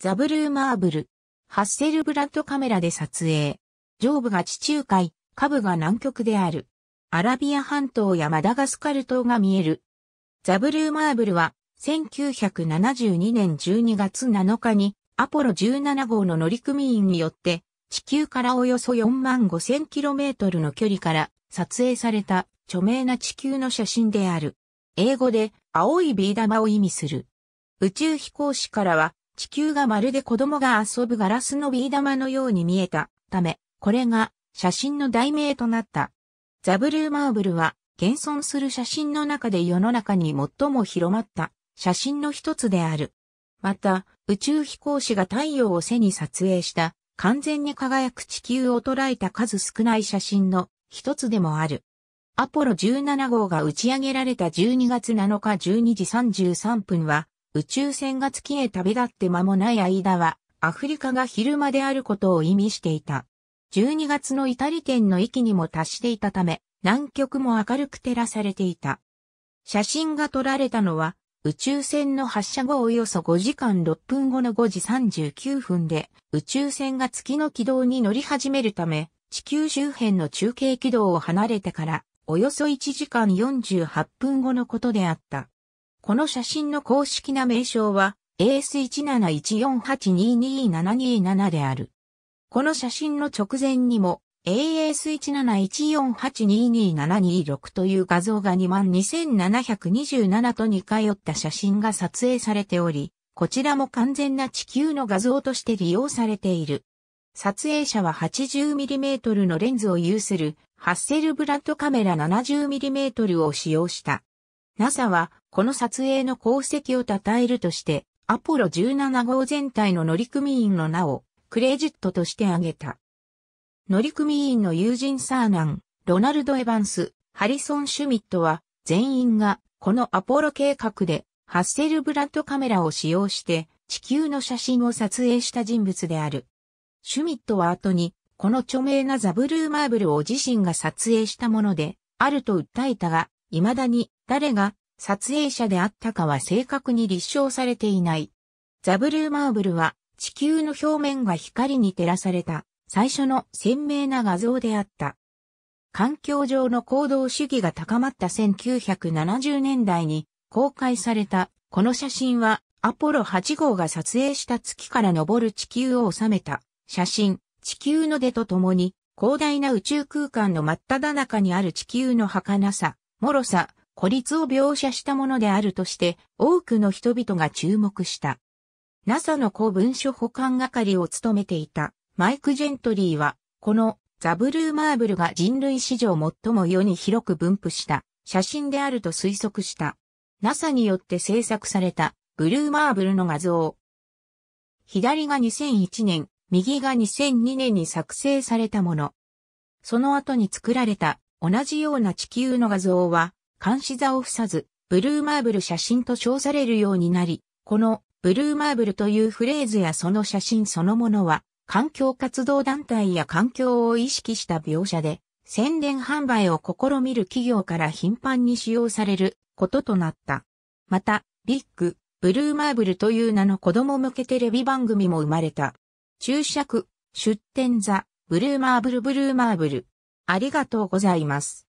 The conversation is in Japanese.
ザブルーマーブル、ハッセルブラッドカメラで撮影。上部が地中海、下部が南極である。アラビア半島やマダガスカル島が見える。ザブルーマーブルは、1972年12月7日に、アポロ17号の乗組員によって、地球からおよそ4万 5000km の距離から撮影された著名な地球の写真である。英語で青いビー玉を意味する。宇宙飛行士からは地球がまるで子供が遊ぶガラスのビー玉のように見えたため、これが写真の題名となった。ザブルーマーブルは現存する写真の中で世の中に最も広まった写真の一つである。また、宇宙飛行士が太陽を背に撮影した完全に輝く地球を捉えた数少ない写真の一つでもある。アポロ17号が打ち上げられた12月7日12時33分は宇宙船が月へ旅立って間もない間は、アフリカが昼間であることを意味していた。12月のイタリンの域にも達していたため、南極も明るく照らされていた。写真が撮られたのは、宇宙船の発射後およそ5時間6分後の5時39分で、宇宙船が月の軌道に乗り始めるため、地球周辺の中継軌道を離れてから、およそ1時間48分後のことであった。この写真の公式な名称は AS17148227227 である。この写真の直前にも AS17148222726 という画像が22727と似通った写真が撮影されており、こちらも完全な地球の画像として利用されている。撮影者は 80mm のレンズを有するハッセルブラッドカメラ 70mm を使用した。NASA はこの撮影の功績を称えるとして、アポロ17号全体の乗組員の名をクレジットとして挙げた。乗組員の友人サーナン、ロナルド・エヴァンス、ハリソン・シュミットは全員がこのアポロ計画でハッセルブラッドカメラを使用して地球の写真を撮影した人物である。シュミットは後にこの著名なザブルーマーブルを自身が撮影したものであると訴えたが、未だに誰が撮影者であったかは正確に立証されていない。ザブルーマーブルは地球の表面が光に照らされた最初の鮮明な画像であった。環境上の行動主義が高まった1970年代に公開されたこの写真はアポロ8号が撮影した月から昇る地球を収めた写真、地球の出とともに広大な宇宙空間の真っ只中にある地球の儚さ、脆さ、孤立を描写したものであるとして多くの人々が注目した。NASA の公文書保管係を務めていたマイク・ジェントリーは、このザブルーマーブルが人類史上最も世に広く分布した写真であると推測した。NASA によって制作されたブルーマーブルの画像。左が2001年、右が2002年に作成されたもの。その後に作られた同じような地球の画像は監視座を付さず、ブルーマーブル写真と称されるようになり、このブルーマーブルというフレーズやその写真そのものは、環境活動団体や環境を意識した描写で、宣伝販売を試みる企業から頻繁に使用されることとなった。また、ビッグ、ブルーマーブルという名の子供向けテレビ番組も生まれた。注釈、出展座、ブルーマーブルブルーマーブル。ありがとうございます。